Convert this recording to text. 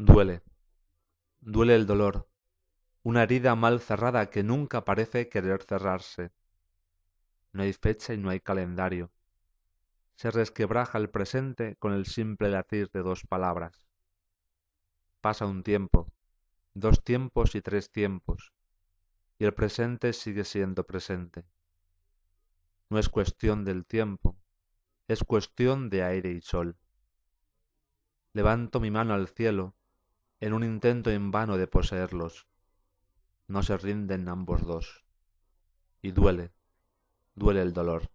Duele. Duele el dolor. Una herida mal cerrada que nunca parece querer cerrarse. No hay fecha y no hay calendario. Se resquebraja el presente con el simple latir de dos palabras. Pasa un tiempo, dos tiempos y tres tiempos, y el presente sigue siendo presente. No es cuestión del tiempo, es cuestión de aire y sol. Levanto mi mano al cielo, en un intento en vano de poseerlos. No se rinden ambos dos. Y duele, duele el dolor.